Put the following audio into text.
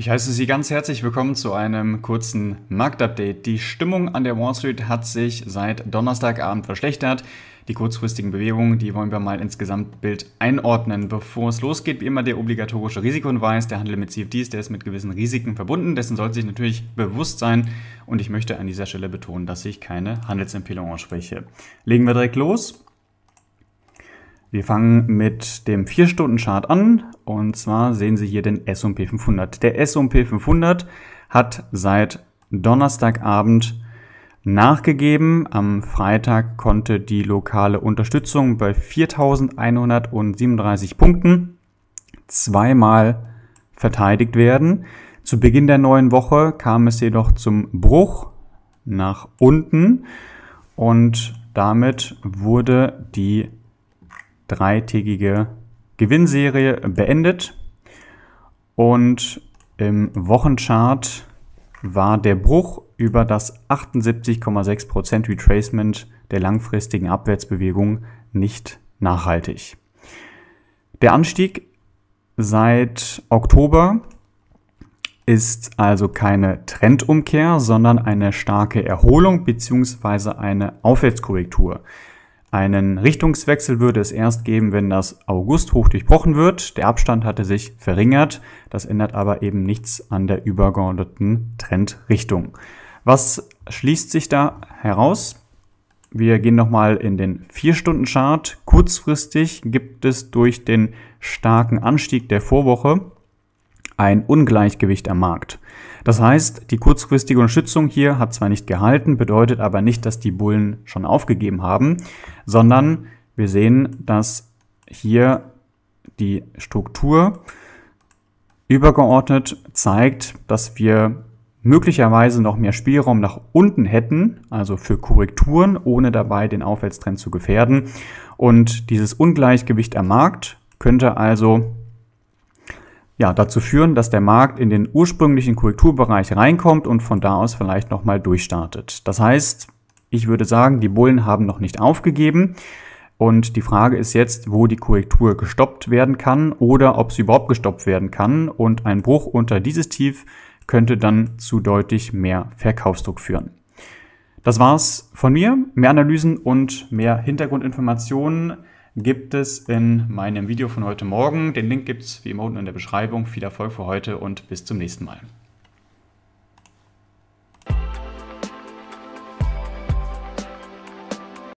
Ich heiße Sie ganz herzlich willkommen zu einem kurzen Marktupdate. Die Stimmung an der Wall Street hat sich seit Donnerstagabend verschlechtert. Die kurzfristigen Bewegungen, die wollen wir mal ins Gesamtbild einordnen. Bevor es losgeht, wie immer der obligatorische Risikohinweis. Der Handel mit CFDs, der ist mit gewissen Risiken verbunden. Dessen sollte sich natürlich bewusst sein. Und ich möchte an dieser Stelle betonen, dass ich keine Handelsempfehlung ausspreche. Legen wir direkt los. Wir fangen mit dem 4-Stunden-Chart an und zwar sehen Sie hier den S&P 500. Der S&P 500 hat seit Donnerstagabend nachgegeben. Am Freitag konnte die lokale Unterstützung bei 4.137 Punkten zweimal verteidigt werden. Zu Beginn der neuen Woche kam es jedoch zum Bruch nach unten und damit wurde die dreitägige Gewinnserie beendet. Und im Wochenchart war der Bruch über das 78,6% Retracement der langfristigen Abwärtsbewegung nicht nachhaltig. Der Anstieg seit Oktober ist also keine Trendumkehr, sondern eine starke Erholung bzw. eine Aufwärtskorrektur. Einen Richtungswechsel würde es erst geben, wenn das Augusthoch durchbrochen wird. Der Abstand hatte sich verringert. Das ändert aber eben nichts an der übergeordneten Trendrichtung. Was schließt sich da heraus? Wir gehen nochmal in den 4-Stunden-Chart. Kurzfristig gibt es durch den starken Anstieg der Vorwoche ein Ungleichgewicht am Markt. Das heißt, die kurzfristige Unterstützung hier hat zwar nicht gehalten, bedeutet aber nicht, dass die Bullen schon aufgegeben haben, sondern wir sehen, dass hier die Struktur übergeordnet zeigt, dass wir möglicherweise noch mehr Spielraum nach unten hätten, also für Korrekturen, ohne dabei den Aufwärtstrend zu gefährden. Und dieses Ungleichgewicht am Markt könnte also ja, dazu führen, dass der Markt in den ursprünglichen Kulturbereich reinkommt und von da aus vielleicht nochmal durchstartet. Das heißt, ich würde sagen, die Bullen haben noch nicht aufgegeben. Und die Frage ist jetzt, wo die Korrektur gestoppt werden kann oder ob sie überhaupt gestoppt werden kann. Und ein Bruch unter dieses Tief könnte dann zu deutlich mehr Verkaufsdruck führen. Das war's von mir. Mehr Analysen und mehr Hintergrundinformationen gibt es in meinem Video von heute Morgen. Den Link gibt es wie immer unten in der Beschreibung. Viel Erfolg für heute und bis zum nächsten Mal.